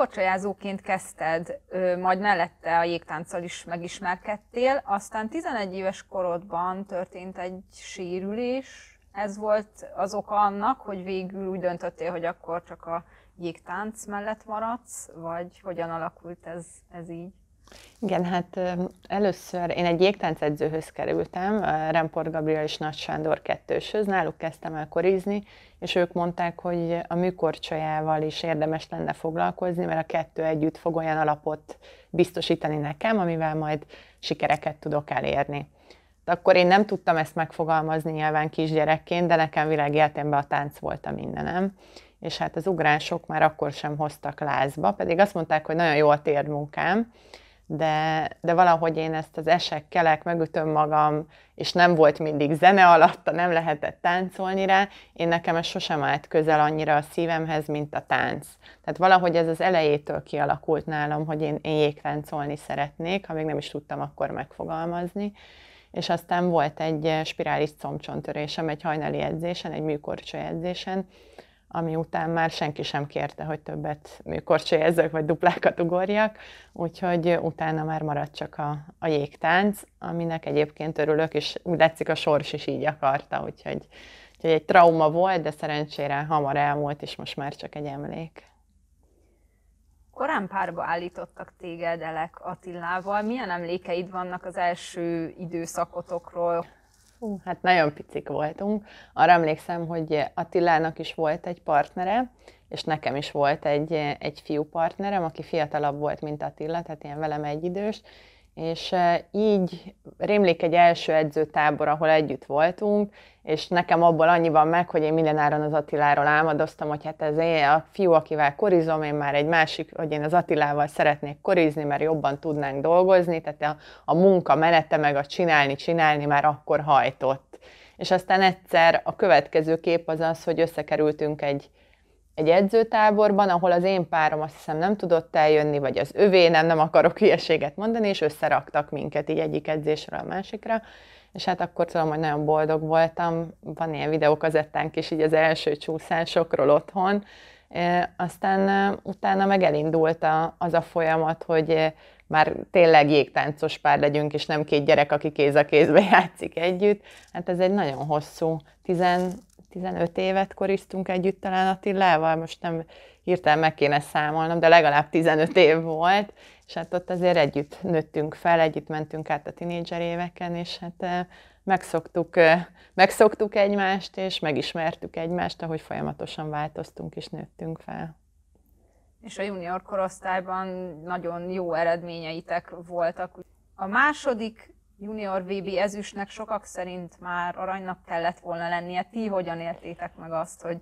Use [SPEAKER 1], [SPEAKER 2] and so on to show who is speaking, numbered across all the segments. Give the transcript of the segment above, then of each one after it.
[SPEAKER 1] korcsolyázóként kezdted, majd mellette a jégtánccal is megismerkedtél, aztán 11 éves korodban történt egy sérülés, ez volt az oka annak, hogy végül úgy döntöttél, hogy akkor csak a jégtánc mellett maradsz, vagy hogyan alakult ez, ez így?
[SPEAKER 2] Igen, hát először én egy jégtáncedzőhöz kerültem, rempor Gabriel és Nagy Sándor kettőshöz, náluk kezdtem el korizni, és ők mondták, hogy a műkorcsajával is érdemes lenne foglalkozni, mert a kettő együtt fog olyan alapot biztosítani nekem, amivel majd sikereket tudok elérni. De akkor én nem tudtam ezt megfogalmazni nyilván kisgyerekként, de nekem világéletemben a tánc volt a mindenem és hát az ugrások már akkor sem hoztak lázba, pedig azt mondták, hogy nagyon jó a munkám de, de valahogy én ezt az esek, kelek, megütöm magam, és nem volt mindig zene alatta, nem lehetett táncolni rá, én nekem ez sosem állt közel annyira a szívemhez, mint a tánc. Tehát valahogy ez az elejétől kialakult nálam, hogy én, én jégtáncolni szeretnék, ha még nem is tudtam akkor megfogalmazni. És aztán volt egy eh, spirális combcsontörésem, egy hajnali edzésen, egy műkorcső edzésen, ami után már senki sem kérte, hogy többet műkorcsolyázzak, vagy duplákat ugorjak, úgyhogy utána már maradt csak a, a jégtánc, aminek egyébként örülök, és úgy látszik a sors is így akarta, úgyhogy, úgyhogy egy trauma volt, de szerencsére hamar elmúlt, és most már csak egy emlék.
[SPEAKER 1] Korán párba állítottak téged Elek Attilával. Milyen emlékeid vannak az első időszakotokról? Hú, hát
[SPEAKER 2] nagyon picik voltunk. Arra emlékszem, hogy Attilának is volt egy partnere, és nekem is volt egy, egy fiú partnerem, aki fiatalabb volt, mint Attila, tehát ilyen velem egy idős, és eh, így rémlik egy első edzőtábor, ahol együtt voltunk, és nekem abból annyi van meg, hogy én mindenáron az Attiláról álmodoztam, hogy hát ez én a fiú, akivel korizom, én már egy másik, hogy én az Attilával szeretnék korizni, mert jobban tudnánk dolgozni, tehát a, a munka menete, meg a csinálni, csinálni már akkor hajtott. És aztán egyszer a következő kép az az, hogy összekerültünk egy egy edzőtáborban, ahol az én párom azt hiszem nem tudott eljönni, vagy az övé nem, nem akarok hülyeséget mondani, és összeraktak minket így egyik edzésről a másikra, és hát akkor tudom, hogy nagyon boldog voltam, van ilyen videókazettánk is így az első csúszásokról otthon, aztán utána meg elindult a, az a folyamat, hogy már tényleg jégtáncos pár legyünk, és nem két gyerek, aki kéz a kézbe játszik együtt. Hát ez egy nagyon hosszú, tizen 15 évet koriztunk együtt talán Attilával, most nem hirtelen meg kéne számolnom, de legalább 15 év volt, és hát ott azért együtt nőttünk fel, együtt mentünk át a tinédzser éveken, és hát eh, megszoktuk, eh, megszoktuk egymást, és megismertük egymást, ahogy folyamatosan változtunk és nőttünk fel.
[SPEAKER 1] És a junior korosztályban nagyon jó eredményeitek voltak. A második junior VB ezüstnek sokak szerint már aranynak kellett volna lennie. Ti hogyan értétek meg azt, hogy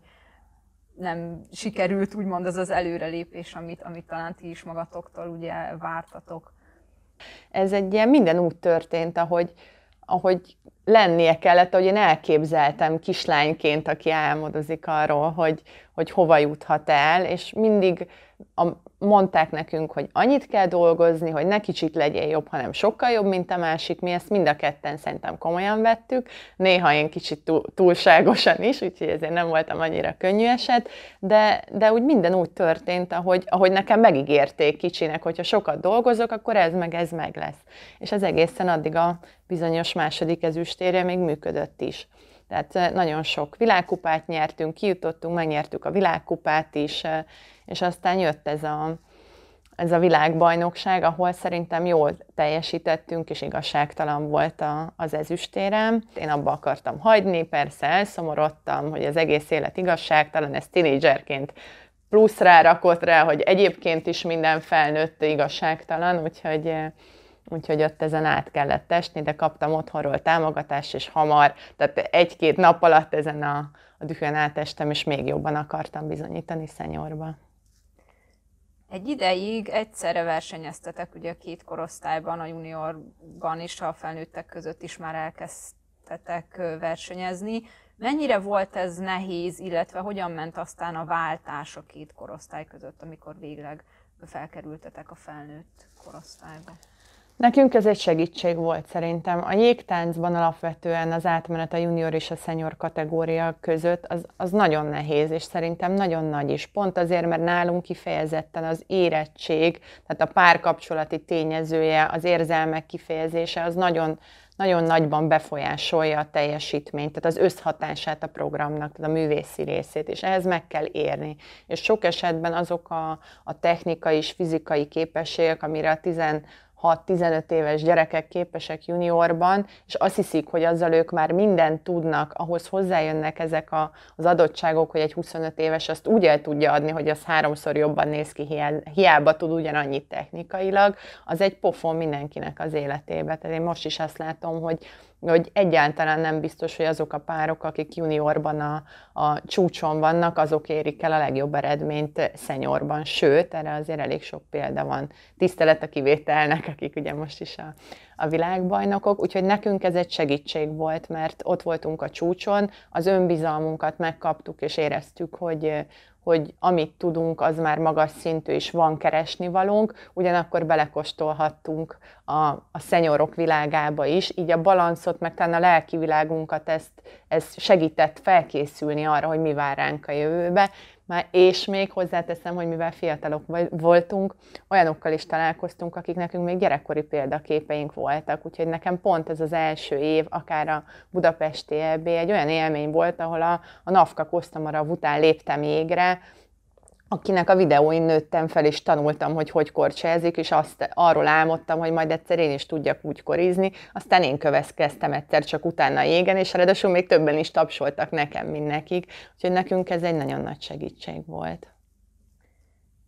[SPEAKER 1] nem sikerült úgymond az az előrelépés, amit, amit talán ti is magatoktól ugye vártatok?
[SPEAKER 2] Ez egy ilyen minden úgy történt, ahogy, ahogy lennie kellett, hogy én elképzeltem kislányként, aki álmodozik arról, hogy, hogy hova juthat el, és mindig a, mondták nekünk, hogy annyit kell dolgozni, hogy ne kicsit legyen jobb, hanem sokkal jobb, mint a másik. Mi ezt mind a ketten szerintem komolyan vettük, néha én kicsit túl, túlságosan is, úgyhogy ezért nem voltam annyira könnyű eset, de, de úgy minden úgy történt, ahogy, ahogy nekem megígérték kicsinek, hogyha sokat dolgozok, akkor ez meg ez meg lesz. És ez egészen addig a bizonyos második ezüstérje még működött is. Tehát eh, nagyon sok világkupát nyertünk, kijutottunk, megnyertük a világkupát is, eh, és aztán jött ez a, ez a világbajnokság, ahol szerintem jól teljesítettünk, és igazságtalan volt a, az ezüstérem. Én abba akartam hagyni, persze elszomorodtam, hogy az egész élet igazságtalan, ez tinédzserként plusz rárakott rá, hogy egyébként is minden felnőtt igazságtalan, úgyhogy eh, úgyhogy ott ezen át kellett esni, de kaptam otthonról támogatást, és hamar, tehát egy-két nap alatt ezen a, a dühön átestem, és még jobban akartam bizonyítani szenyorba.
[SPEAKER 1] Egy ideig egyszerre versenyeztetek ugye két korosztályban, a juniorban is a felnőttek között is már elkezdtetek versenyezni. Mennyire volt ez nehéz, illetve hogyan ment aztán a váltás a két korosztály között, amikor végleg felkerültetek a felnőtt korosztályba?
[SPEAKER 2] Nekünk ez egy segítség volt szerintem. A jégtáncban alapvetően az átmenet a junior és a senior kategória között az, az nagyon nehéz, és szerintem nagyon nagy is. Pont azért, mert nálunk kifejezetten az érettség, tehát a párkapcsolati tényezője, az érzelmek kifejezése, az nagyon, nagyon nagyban befolyásolja a teljesítményt, tehát az összhatását a programnak, tehát a művészi részét, és ehhez meg kell érni. És sok esetben azok a, a technikai és fizikai képességek, amire a 10 6-15 éves gyerekek képesek juniorban, és azt hiszik, hogy azzal ők már mindent tudnak, ahhoz hozzájönnek ezek a, az adottságok, hogy egy 25 éves azt úgy el tudja adni, hogy az háromszor jobban néz ki, hiába tud ugyanannyit technikailag, az egy pofon mindenkinek az életébe. Tehát én most is azt látom, hogy hogy egyáltalán nem biztos, hogy azok a párok, akik juniorban a, a csúcson vannak, azok érik el a legjobb eredményt szenyorban. Sőt, erre azért elég sok példa van. Tisztelet a kivételnek, akik ugye most is a, a világbajnokok, úgyhogy nekünk ez egy segítség volt, mert ott voltunk a csúcson, az önbizalmunkat megkaptuk, és éreztük, hogy, hogy amit tudunk, az már magas szintű és van keresnivalónk, ugyanakkor belekostolhattunk a, a szenyorok világába is, így a balanszot, meg talán a lelki világunkat ezt, ez segített felkészülni arra, hogy mi vár ránk a jövőbe, már, és még hozzáteszem, hogy mivel fiatalok voltunk, olyanokkal is találkoztunk, akik nekünk még gyerekkori példaképeink voltak, úgyhogy nekem pont ez az első év, akár a Budapesti EB egy olyan élmény volt, ahol a, a NAFKA Kosztamara után léptem égre, akinek a videóin nőttem fel, és tanultam, hogy hogy korcsázik, és azt, arról álmodtam, hogy majd egyszer én is tudjak úgy korizni, aztán én köveszkeztem egyszer csak utána égen, és ráadásul még többen is tapsoltak nekem, mint nekik, úgyhogy nekünk ez egy nagyon nagy segítség volt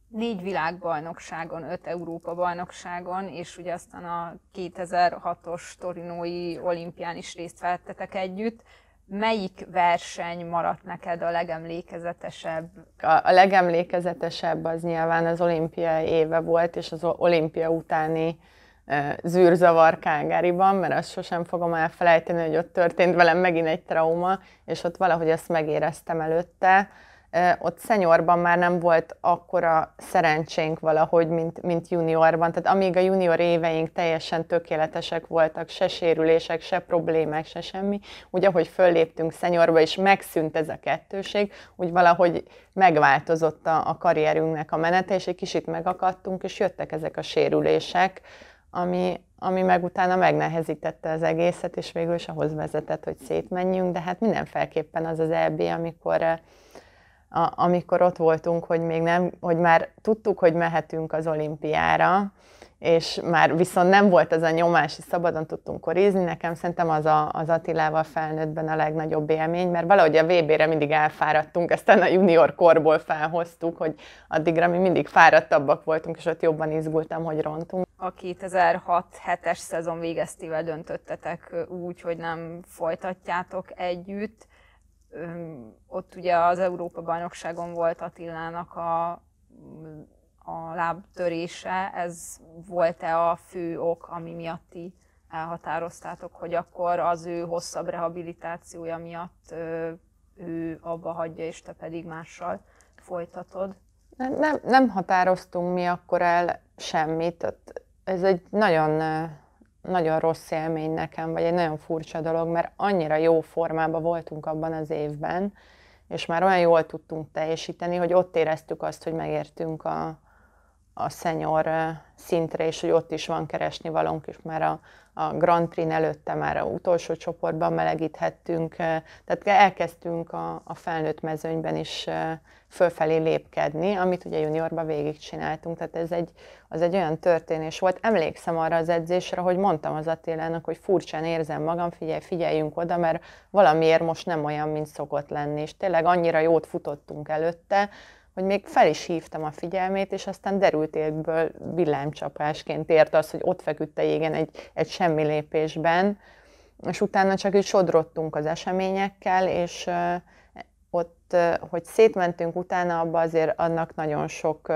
[SPEAKER 1] négy világbajnokságon, öt Európa bajnokságon, és ugye aztán a 2006-os Torinói olimpián is részt vettetek együtt melyik verseny maradt neked a legemlékezetesebb?
[SPEAKER 2] A, a legemlékezetesebb az nyilván az Olimpia éve volt, és az olimpia utáni e, zűrzavar Kálgáriban, mert azt sosem fogom elfelejteni, hogy ott történt velem megint egy trauma, és ott valahogy ezt megéreztem előtte ott szenyorban már nem volt akkora szerencsénk valahogy, mint, mint juniorban. Tehát amíg a junior éveink teljesen tökéletesek voltak, se sérülések, se problémák, se semmi, úgy ahogy fölléptünk szenyorba, és megszűnt ez a kettőség, úgy valahogy megváltozott a, a karrierünknek a menete, és egy kicsit megakadtunk, és jöttek ezek a sérülések, ami, ami meg utána megnehezítette az egészet, és végül is ahhoz vezetett, hogy szétmenjünk, de hát mindenféleképpen az az EB, amikor a, amikor ott voltunk, hogy még nem, hogy már tudtuk, hogy mehetünk az olimpiára, és már viszont nem volt ez a nyomás, és szabadon tudtunk korizni. Nekem szerintem az, a, az Attilával felnőttben a legnagyobb élmény, mert valahogy a VB-re mindig elfáradtunk, ezt a junior korból felhoztuk, hogy addigra mi mindig fáradtabbak voltunk, és ott jobban izgultam, hogy rontunk.
[SPEAKER 1] A 2006-7-es szezon végeztével döntöttetek úgy, hogy nem folytatjátok együtt ott ugye az Európa-bajnokságon volt Attilának a, a lábtörése, ez volt-e a fő ok, ami miatt ti elhatároztátok, hogy akkor az ő hosszabb rehabilitációja miatt ő abba hagyja, és te pedig mással folytatod?
[SPEAKER 2] Nem, nem, nem határoztunk mi akkor el semmit. Ez egy nagyon nagyon rossz élmény nekem, vagy egy nagyon furcsa dolog, mert annyira jó formában voltunk abban az évben, és már olyan jól tudtunk teljesíteni, hogy ott éreztük azt, hogy megértünk a, a szenyor szintre, és hogy ott is van keresni valónk, és már a, a Grand Prix előtte már a utolsó csoportban melegíthettünk, tehát elkezdtünk a, a felnőtt mezőnyben is fölfelé lépkedni, amit ugye juniorban végigcsináltunk, tehát ez egy, az egy olyan történés volt. Emlékszem arra az edzésre, hogy mondtam az Attilának, hogy furcsán érzem magam, figyelj, figyeljünk oda, mert valamiért most nem olyan, mint szokott lenni, és tényleg annyira jót futottunk előtte, hogy még fel is hívtam a figyelmét, és aztán derültékből villámcsapásként ért az, hogy ott feküdt a jégen egy, egy semmi lépésben, és utána csak így sodrottunk az eseményekkel, és ott, hogy szétmentünk utána, abba azért annak nagyon sok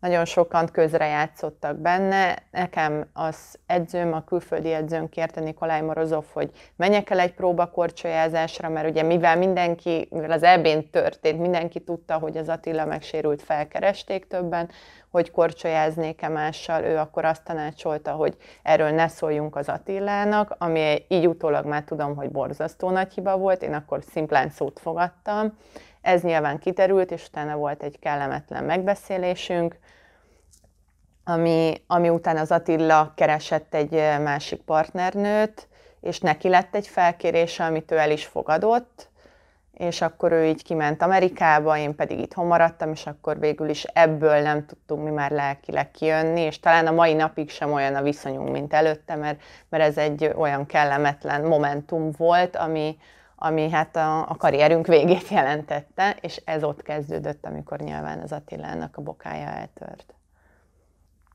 [SPEAKER 2] nagyon sokan közrejátszottak benne. Nekem az edzőm, a külföldi edzőm kérte Nikolaj Morozov, hogy menjek el egy próbakorcsolyázásra, mert ugye mivel mindenki, mivel az ebén történt, mindenki tudta, hogy az Attila megsérült, felkeresték többen, hogy korcsolyáznék-e mással, ő akkor azt tanácsolta, hogy erről ne szóljunk az Attilának, ami így utólag már tudom, hogy borzasztó nagy hiba volt, én akkor szimplán szót fogadtam, ez nyilván kiterült, és utána volt egy kellemetlen megbeszélésünk, ami, ami után az Attila keresett egy másik partnernőt, és neki lett egy felkérése, amit ő el is fogadott, és akkor ő így kiment Amerikába, én pedig itt maradtam, és akkor végül is ebből nem tudtunk mi már lelkileg kijönni, és talán a mai napig sem olyan a viszonyunk, mint előtte, mert, mert ez egy olyan kellemetlen momentum volt, ami, ami hát a, a karrierünk végét jelentette, és ez ott kezdődött, amikor nyilván az Attilának a bokája eltört.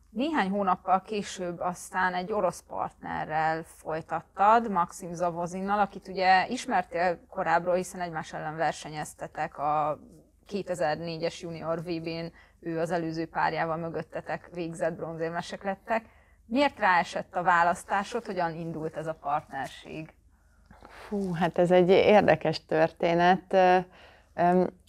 [SPEAKER 1] Néhány hónappal később aztán egy orosz partnerrel folytattad, Maxim Zavozinnal, akit ugye ismertél korábbról, hiszen egymás ellen versenyeztetek a 2004-es junior VB-n, ő az előző párjával mögöttetek végzett bronzérmesek lettek. Miért ráesett a választásod, hogyan indult ez a partnerség?
[SPEAKER 2] Hú, hát ez egy érdekes történet.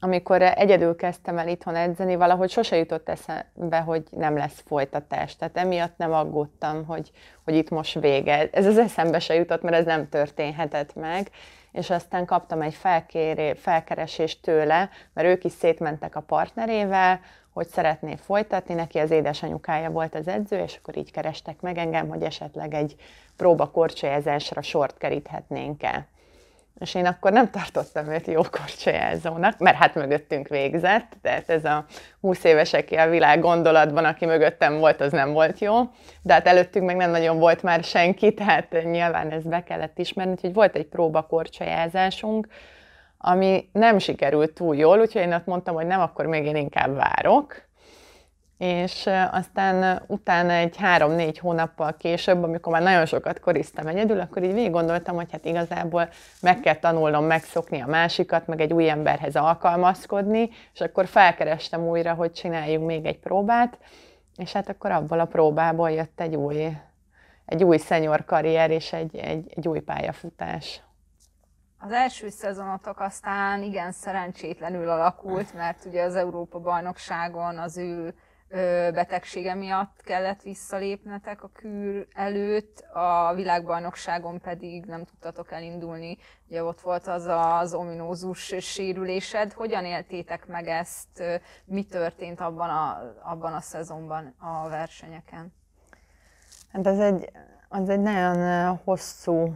[SPEAKER 2] Amikor egyedül kezdtem el itthon edzeni, valahogy sose jutott eszembe, hogy nem lesz folytatás. Tehát emiatt nem aggódtam, hogy, hogy itt most vége. Ez az eszembe se jutott, mert ez nem történhetett meg. És aztán kaptam egy felkéré, felkeresést tőle, mert ők is szétmentek a partnerével, hogy szeretné folytatni, neki az édesanyukája volt az edző, és akkor így kerestek meg engem, hogy esetleg egy próba korcsajázásra sort keríthetnénk el. És én akkor nem tartottam őt jó korcsajázónak, mert hát mögöttünk végzett, tehát ez a 20 éveseké a világ gondolatban, aki mögöttem volt, az nem volt jó. De hát előttünk meg nem nagyon volt már senki, tehát nyilván ez be kellett ismerni, úgyhogy volt egy próba korcsajázásunk, ami nem sikerült túl jól, úgyhogy én ott mondtam, hogy nem, akkor még én inkább várok. És aztán utána egy három-négy hónappal később, amikor már nagyon sokat koriztam egyedül, akkor így végig gondoltam, hogy hát igazából meg kell tanulnom megszokni a másikat, meg egy új emberhez alkalmazkodni, és akkor felkerestem újra, hogy csináljunk még egy próbát, és hát akkor abból a próbából jött egy új, egy új szenyor karrier és egy, egy, egy új pályafutás.
[SPEAKER 1] Az első szezonotok aztán igen szerencsétlenül alakult, mert ugye az Európa-bajnokságon az ő betegsége miatt kellett visszalépnetek a kül előtt, a világbajnokságon pedig nem tudtatok elindulni. Ugye ott volt az az ominózus sérülésed. Hogyan éltétek meg ezt? Mi történt abban a, abban a szezonban a versenyeken?
[SPEAKER 2] Hát ez egy, az egy nagyon hosszú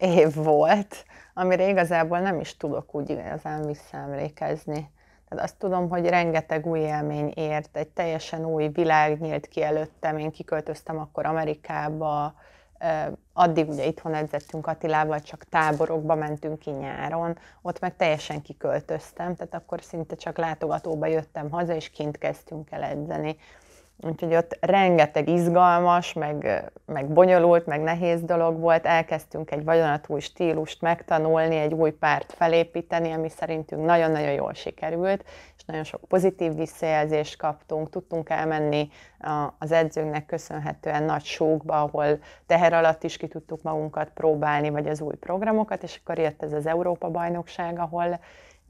[SPEAKER 2] év volt, amire igazából nem is tudok úgy igazán visszaemlékezni. Tehát azt tudom, hogy rengeteg új élmény ért, egy teljesen új világ nyílt ki előttem, én kiköltöztem akkor Amerikába, addig ugye itthon edzettünk Attilával, csak táborokba mentünk ki nyáron, ott meg teljesen kiköltöztem, tehát akkor szinte csak látogatóba jöttem haza, és kint kezdtünk el edzeni. Úgyhogy ott rengeteg izgalmas, meg, meg bonyolult, meg nehéz dolog volt. Elkezdtünk egy vagyonatúj stílust megtanulni, egy új párt felépíteni, ami szerintünk nagyon-nagyon jól sikerült, és nagyon sok pozitív visszajelzést kaptunk. Tudtunk elmenni az edzőnknek köszönhetően nagy sókba, ahol teher alatt is ki tudtuk magunkat próbálni, vagy az új programokat, és akkor jött ez az Európa-bajnokság, ahol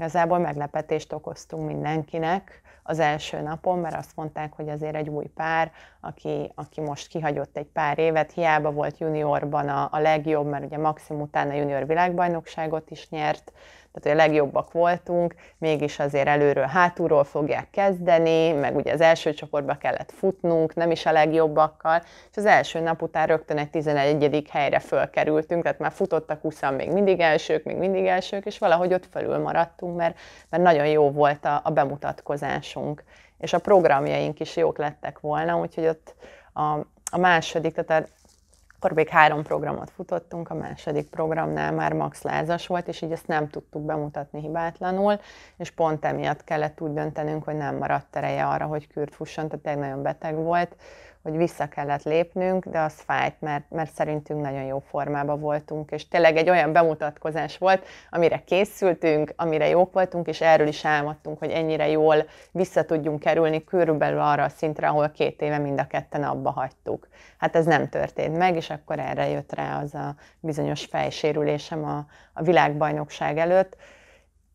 [SPEAKER 2] Igazából meglepetést okoztunk mindenkinek az első napon, mert azt mondták, hogy azért egy új pár, aki, aki most kihagyott egy pár évet, hiába volt juniorban a, a legjobb, mert ugye Maxim utána junior világbajnokságot is nyert, tehát hogy a legjobbak voltunk, mégis azért előről hátulról fogják kezdeni, meg ugye az első csoportba kellett futnunk, nem is a legjobbakkal, és az első nap után rögtön egy 11. helyre fölkerültünk, tehát már futottak 20 még mindig elsők, még mindig elsők, és valahogy ott felül maradtunk, mert, mert nagyon jó volt a, a bemutatkozásunk. És a programjaink is jók lettek volna, úgyhogy ott a, a második, tehát akkor még három programot futottunk, a második programnál már max lázas volt, és így ezt nem tudtuk bemutatni hibátlanul, és pont emiatt kellett úgy döntenünk, hogy nem maradt ereje arra, hogy kürt fusson, tehát egy nagyon beteg volt, hogy vissza kellett lépnünk, de az fájt, mert, mert szerintünk nagyon jó formában voltunk, és tényleg egy olyan bemutatkozás volt, amire készültünk, amire jók voltunk, és erről is álmodtunk, hogy ennyire jól vissza tudjunk kerülni körülbelül arra a szintre, ahol két éve mind a ketten abba hagytuk. Hát ez nem történt meg, és akkor erre jött rá az a bizonyos fejsérülésem a, a világbajnokság előtt,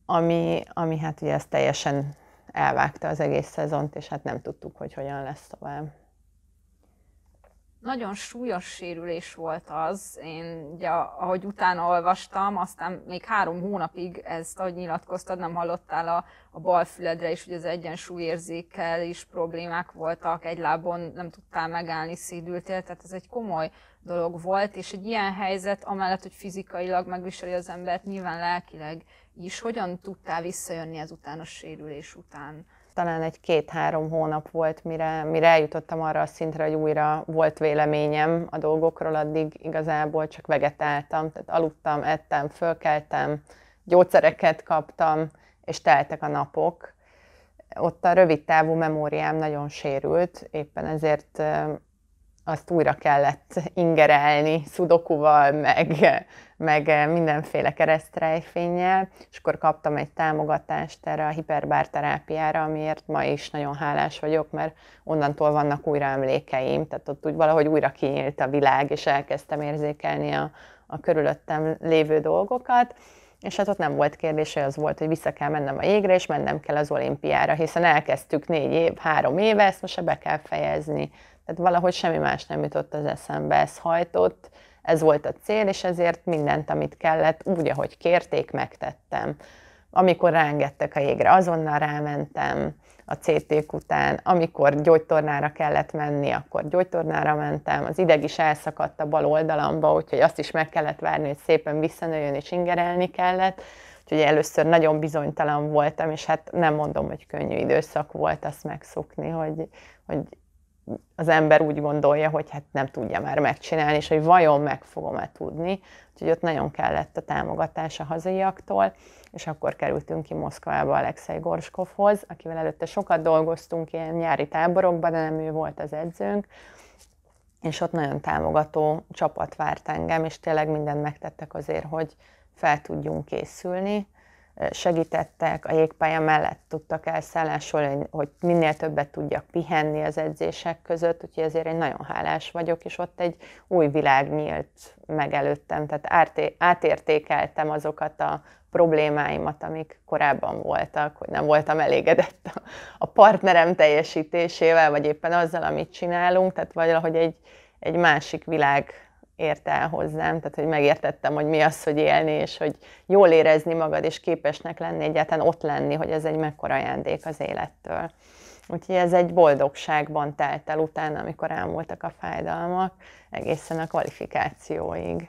[SPEAKER 2] ami, ami hát ugye ez teljesen elvágta az egész szezont, és hát nem tudtuk, hogy hogyan lesz tovább
[SPEAKER 1] nagyon súlyos sérülés volt az, én ugye, ahogy utána olvastam, aztán még három hónapig ezt, ahogy nyilatkoztad, nem hallottál a, a bal füledre is, hogy az egyensúlyérzékkel is problémák voltak, egy lábon nem tudtál megállni, szédültél, tehát ez egy komoly dolog volt, és egy ilyen helyzet, amellett, hogy fizikailag megviseli az embert, nyilván lelkileg is, hogyan tudtál visszajönni ezután a sérülés után?
[SPEAKER 2] talán egy két-három hónap volt, mire, mire eljutottam arra a szintre, hogy újra volt véleményem a dolgokról, addig igazából csak vegetáltam, tehát aludtam, ettem, fölkeltem, gyógyszereket kaptam, és teltek a napok. Ott a rövid távú memóriám nagyon sérült, éppen ezért azt újra kellett ingerelni szudokuval, meg, meg mindenféle keresztrejfénnyel, és akkor kaptam egy támogatást erre a hiperbár terápiára, amiért ma is nagyon hálás vagyok, mert onnantól vannak újra emlékeim, tehát ott úgy valahogy újra kinyílt a világ, és elkezdtem érzékelni a, a körülöttem lévő dolgokat, és hát ott nem volt kérdés, hogy az volt, hogy vissza kell mennem a jégre, és mennem kell az olimpiára, hiszen elkezdtük négy év, három éve, ezt most be kell fejezni. Tehát valahogy semmi más nem jutott az eszembe, ez hajtott, ez volt a cél, és ezért mindent, amit kellett, úgy, ahogy kérték, megtettem. Amikor rángettek a jégre, azonnal rámentem a ct után, amikor gyógytornára kellett menni, akkor gyógytornára mentem, az ideg is elszakadt a bal oldalamba, úgyhogy azt is meg kellett várni, hogy szépen visszanőjön és ingerelni kellett, úgyhogy először nagyon bizonytalan voltam, és hát nem mondom, hogy könnyű időszak volt azt megszokni, hogy, hogy az ember úgy gondolja, hogy hát nem tudja már megcsinálni, és hogy vajon meg fogom-e tudni. Úgyhogy ott nagyon kellett a támogatás a hazaiaktól, és akkor kerültünk ki Moszkvába Alexei Gorskovhoz, akivel előtte sokat dolgoztunk ilyen nyári táborokban, de nem ő volt az edzőnk, és ott nagyon támogató csapat várt engem, és tényleg mindent megtettek azért, hogy fel tudjunk készülni segítettek, a jégpálya mellett tudtak elszállásolni, hogy minél többet tudjak pihenni az edzések között, úgyhogy ezért én nagyon hálás vagyok, és ott egy új világ nyílt meg előttem, tehát átértékeltem azokat a problémáimat, amik korábban voltak, hogy nem voltam elégedett a, a partnerem teljesítésével, vagy éppen azzal, amit csinálunk, tehát valahogy egy, egy másik világ ért el hozzám, tehát hogy megértettem, hogy mi az, hogy élni, és hogy jól érezni magad, és képesnek lenni, egyáltalán ott lenni, hogy ez egy mekkora ajándék az élettől. Úgyhogy ez egy boldogságban telt el utána, amikor elmúltak a fájdalmak, egészen a kvalifikációig.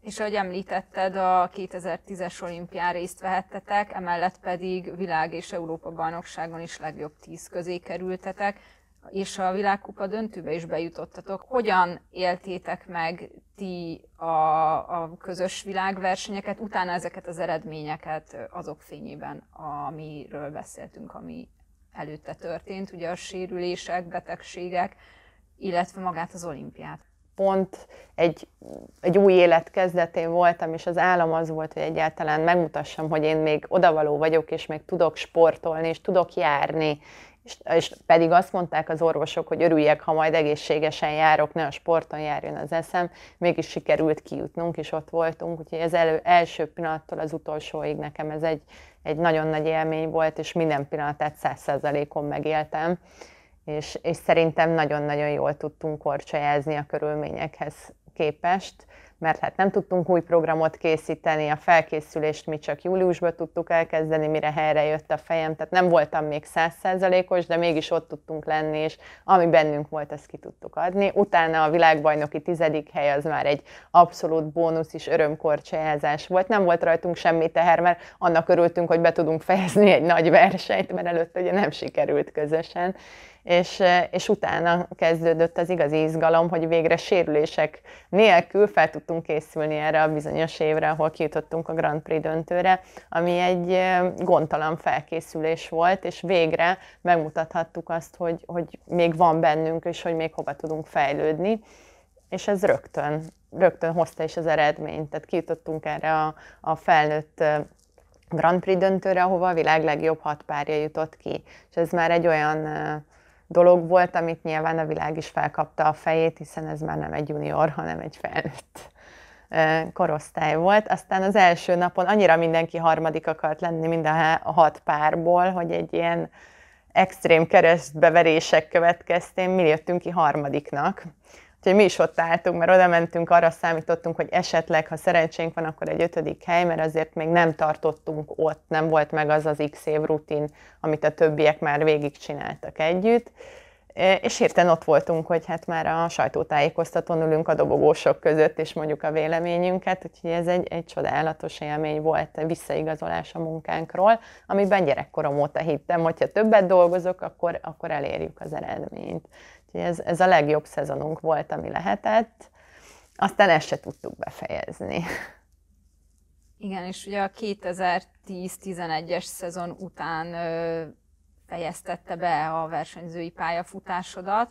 [SPEAKER 1] És ahogy említetted, a 2010-es olimpián részt vehettetek, emellett pedig világ és Európa bajnokságon is legjobb tíz közé kerültetek és a világkupa döntőbe is bejutottatok. Hogyan éltétek meg ti a, a közös világversenyeket, utána ezeket az eredményeket azok fényében, amiről beszéltünk, ami előtte történt, ugye a sérülések, betegségek, illetve magát az olimpiát
[SPEAKER 2] pont egy, egy új élet kezdetén voltam, és az állam az volt, hogy egyáltalán megmutassam, hogy én még odavaló vagyok, és még tudok sportolni, és tudok járni, és, és pedig azt mondták az orvosok, hogy örüljek, ha majd egészségesen járok, ne a sporton járjon az eszem, mégis sikerült kijutnunk, és ott voltunk, úgyhogy az elő, első pillanattól az utolsóig nekem ez egy, egy nagyon nagy élmény volt, és minden pillanatát százszerzalékon megéltem, és, és szerintem nagyon-nagyon jól tudtunk korcsajázni a körülményekhez képest, mert hát nem tudtunk új programot készíteni, a felkészülést mi csak júliusban tudtuk elkezdeni, mire helyre jött a fejem, tehát nem voltam még százszerzalékos, de mégis ott tudtunk lenni, és ami bennünk volt, azt ki tudtuk adni. Utána a világbajnoki tizedik hely az már egy abszolút bónusz és örömkorcsajázás volt. Nem volt rajtunk semmi teher, mert annak örültünk, hogy be tudunk fejezni egy nagy versenyt, mert előtt ugye nem sikerült közösen és, eh, és utána kezdődött az igazi izgalom, hogy végre sérülések nélkül fel tudtunk készülni erre a bizonyos évre, ahol kijutottunk a Grand Prix döntőre, ami egy eh, gondtalan felkészülés volt, és végre megmutathattuk azt, hogy, hogy még van bennünk, és hogy még hova tudunk fejlődni és ez rögtön, rögtön hozta is az eredményt, tehát kijutottunk erre a, a felnőtt eh, Grand Prix döntőre, ahova a világ legjobb hat párja jutott ki, és ez már egy olyan dolog volt, amit nyilván a világ is felkapta a fejét, hiszen ez már nem egy junior, hanem egy felnőtt korosztály volt. Aztán az első napon annyira mindenki harmadik akart lenni mind a hat párból, hogy egy ilyen extrém keresztbeverések következtén mi jöttünk ki harmadiknak. Úgyhogy mi is ott álltunk, mert oda mentünk, arra számítottunk, hogy esetleg, ha szerencsénk van, akkor egy ötödik hely, mert azért még nem tartottunk ott, nem volt meg az az x év rutin, amit a többiek már végigcsináltak együtt. E, és hirtelen ott voltunk, hogy hát már a sajtótájékoztatón ülünk a dobogósok között, és mondjuk a véleményünket, úgyhogy ez egy, egy csodálatos élmény volt, a visszaigazolás a munkánkról, amiben gyerekkorom óta hittem, hogyha többet dolgozok, akkor, akkor elérjük az eredményt ez, ez a legjobb szezonunk volt, ami lehetett. Aztán ezt se tudtuk befejezni.
[SPEAKER 1] Igen, és ugye a 2010-11-es szezon után ö, fejeztette be a versenyzői pályafutásodat,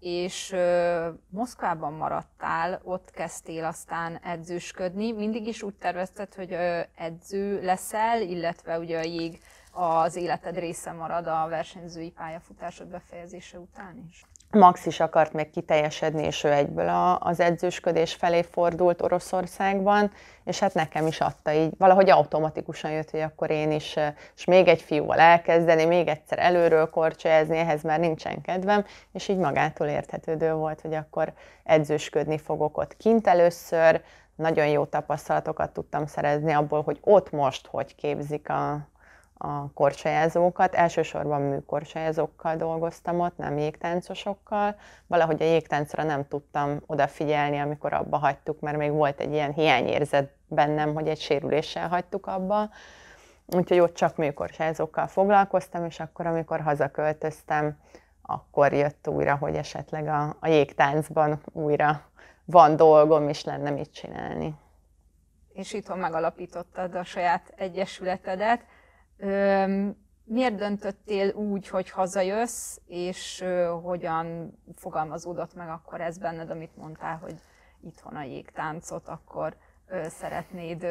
[SPEAKER 1] és ö, Moszkvában maradtál, ott kezdtél aztán edzősködni. Mindig is úgy tervezted, hogy ö, edző leszel, illetve ugye a jég az életed része marad a versenyzői pályafutásod befejezése után is?
[SPEAKER 2] Max is akart még kiteljesedni, és ő egyből a, az edzősködés felé fordult Oroszországban, és hát nekem is adta így, valahogy automatikusan jött, hogy akkor én is, eh, és még egy fiúval elkezdeni, még egyszer előről korcsolyázni, ehhez már nincsen kedvem, és így magától érthetődő volt, hogy akkor edzősködni fogok ott kint először, nagyon jó tapasztalatokat tudtam szerezni abból, hogy ott most hogy képzik a, a korcsajázókat. Elsősorban műkorcsajázókkal dolgoztam ott, nem jégtáncosokkal. Valahogy a jégtáncra nem tudtam odafigyelni, amikor abba hagytuk, mert még volt egy ilyen hiányérzet bennem, hogy egy sérüléssel hagytuk abba. Úgyhogy ott csak műkorcsajázókkal foglalkoztam, és akkor, amikor hazaköltöztem, akkor jött újra, hogy esetleg a, a jégtáncban újra van dolgom, és lenne mit csinálni.
[SPEAKER 1] És itthon megalapítottad a saját egyesületedet miért döntöttél úgy, hogy hazajössz, és hogyan fogalmazódott meg akkor ez benned, amit mondtál, hogy itthon a jégtáncot, akkor szeretnéd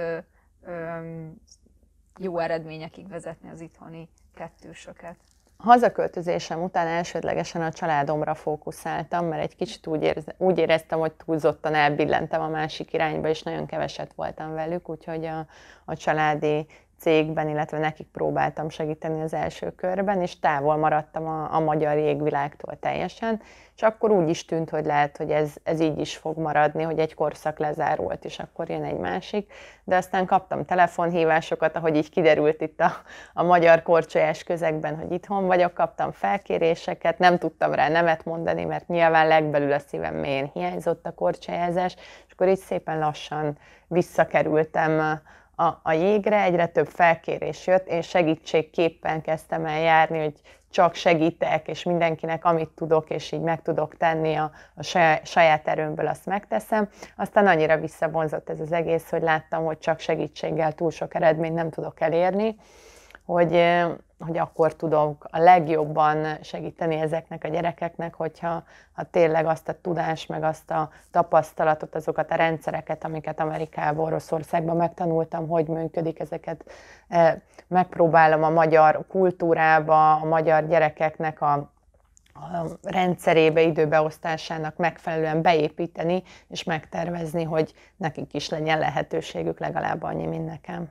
[SPEAKER 1] jó eredményekig vezetni az itthoni kettősöket?
[SPEAKER 2] Hazaköltözésem után elsődlegesen a családomra fókuszáltam, mert egy kicsit úgy, érz, úgy éreztem, hogy túlzottan elbillentem a másik irányba, és nagyon keveset voltam velük, úgyhogy a, a családi cégben, illetve nekik próbáltam segíteni az első körben, és távol maradtam a, a magyar jégvilágtól teljesen, és akkor úgy is tűnt, hogy lehet, hogy ez, ez így is fog maradni, hogy egy korszak lezárult, és akkor jön egy másik, de aztán kaptam telefonhívásokat, ahogy így kiderült itt a, a magyar korcsolyás közegben, hogy itthon vagyok, kaptam felkéréseket, nem tudtam rá nemet mondani, mert nyilván legbelül a szívem mélyén hiányzott a korcsolyázás, és akkor így szépen lassan visszakerültem a, a jégre, egyre több felkérés jött, én segítségképpen kezdtem el járni, hogy csak segítek, és mindenkinek amit tudok, és így meg tudok tenni a, a saját, erőmből, azt megteszem. Aztán annyira visszavonzott ez az egész, hogy láttam, hogy csak segítséggel túl sok eredményt nem tudok elérni, hogy, hogy akkor tudok a legjobban segíteni ezeknek a gyerekeknek, hogyha ha tényleg azt a tudást, meg azt a tapasztalatot, azokat a rendszereket, amiket Amerikában, Oroszországban megtanultam, hogy működik, ezeket megpróbálom a magyar kultúrába, a magyar gyerekeknek a a rendszerébe, időbeosztásának megfelelően beépíteni és megtervezni, hogy nekik is legyen lehetőségük legalább annyi, mint nekem.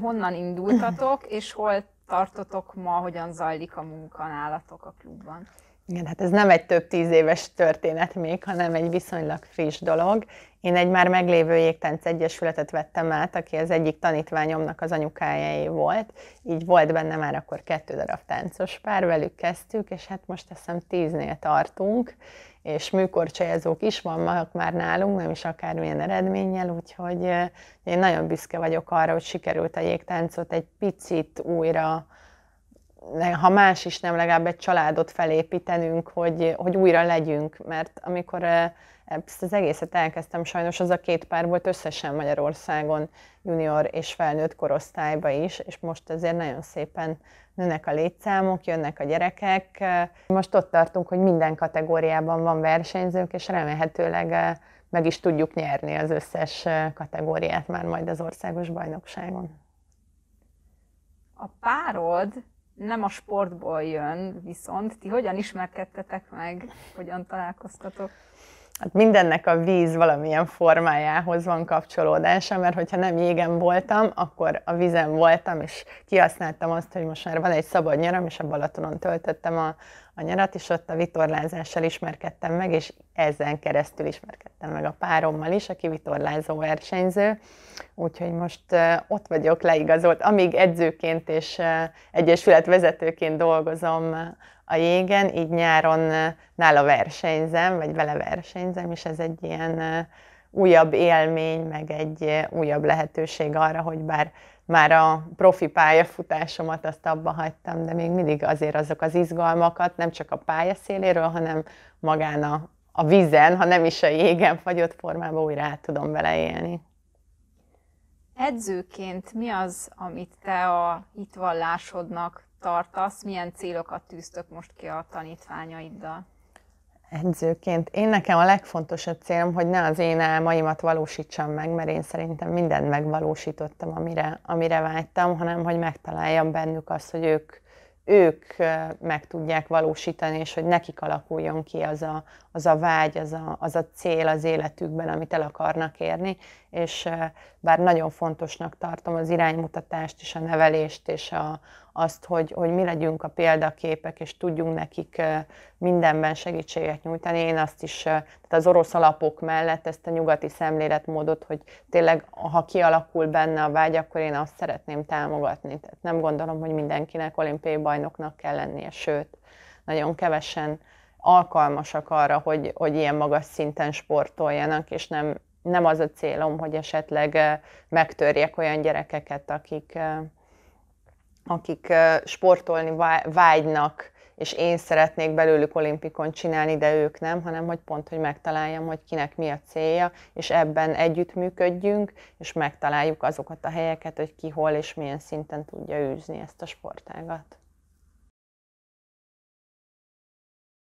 [SPEAKER 1] Honnan indultatok, és hol tartotok ma, hogyan zajlik a munka nálatok a klubban?
[SPEAKER 2] Igen, hát ez nem egy több tíz éves történet még, hanem egy viszonylag friss dolog. Én egy már meglévő jégtánc egyesületet vettem át, aki az egyik tanítványomnak az anyukájai volt, így volt benne már akkor kettő darab táncos pár, velük kezdtük, és hát most azt hiszem tíznél tartunk, és műkorcsajazók is vannak már nálunk, nem is akármilyen eredménnyel, úgyhogy eh, én nagyon büszke vagyok arra, hogy sikerült a jégtáncot egy picit újra ha más is nem, legalább egy családot felépítenünk, hogy, hogy újra legyünk, mert amikor eh, ezt az egészet elkezdtem, sajnos az a két pár volt összesen Magyarországon, junior és felnőtt korosztályba is, és most azért nagyon szépen nőnek a létszámok, jönnek a gyerekek. Most ott tartunk, hogy minden kategóriában van versenyzők, és remélhetőleg eh, meg is tudjuk nyerni az összes eh, kategóriát már majd az országos bajnokságon.
[SPEAKER 1] A párod nem a sportból jön, viszont ti hogyan ismerkedtetek meg, hogyan találkoztatok?
[SPEAKER 2] Hát mindennek a víz valamilyen formájához van kapcsolódása, mert hogyha nem jégen voltam, akkor a vizen voltam, és kihasználtam azt, hogy most már van egy szabad nyaram, és a Balatonon töltöttem a, a nyarat, és ott a vitorlázással ismerkedtem meg, és ezen keresztül ismerkedtem meg a párommal is, aki vitorlázó versenyző, úgyhogy most ott vagyok leigazolt, amíg edzőként és egyesület vezetőként dolgozom a jégen, így nyáron nála versenyzem, vagy vele versenyzem, és ez egy ilyen újabb élmény, meg egy eh, újabb lehetőség arra, hogy bár már a profi pályafutásomat azt abba hagytam, de még mindig azért azok az izgalmakat, nem csak a pályaszéléről, hanem magán a, a vízen, ha nem is a jégen fagyott formában újra át tudom vele élni.
[SPEAKER 1] Edzőként mi az, amit te a hitvallásodnak tartasz, milyen célokat tűztök most ki a tanítványaiddal?
[SPEAKER 2] edzőként. Én nekem a legfontosabb célom, hogy ne az én álmaimat valósítsam meg, mert én szerintem mindent megvalósítottam, amire, amire vágytam, hanem hogy megtaláljam bennük azt, hogy ők, ők meg tudják valósítani, és hogy nekik alakuljon ki az a, az a vágy, az a, az a cél az életükben, amit el akarnak érni, és eh, bár nagyon fontosnak tartom az iránymutatást és a nevelést, és a, azt, hogy, hogy mi legyünk a példaképek, és tudjunk nekik eh, mindenben segítséget nyújtani. Én azt is, eh, tehát az orosz alapok mellett ezt a nyugati szemléletmódot, hogy tényleg, ha kialakul benne a vágy, akkor én azt szeretném támogatni. Tehát nem gondolom, hogy mindenkinek olimpiai bajnoknak kell lennie, sőt, nagyon kevesen alkalmasak arra, hogy, hogy ilyen magas szinten sportoljanak, és nem nem az a célom, hogy esetleg eh, megtörjek olyan gyerekeket, akik, eh, akik eh, sportolni vágynak, és én szeretnék belőlük olimpikon csinálni, de ők nem, hanem hogy pont, hogy megtaláljam, hogy kinek mi a célja, és ebben együttműködjünk, és megtaláljuk azokat a helyeket, hogy ki hol és milyen szinten
[SPEAKER 1] tudja űzni ezt a sportágat.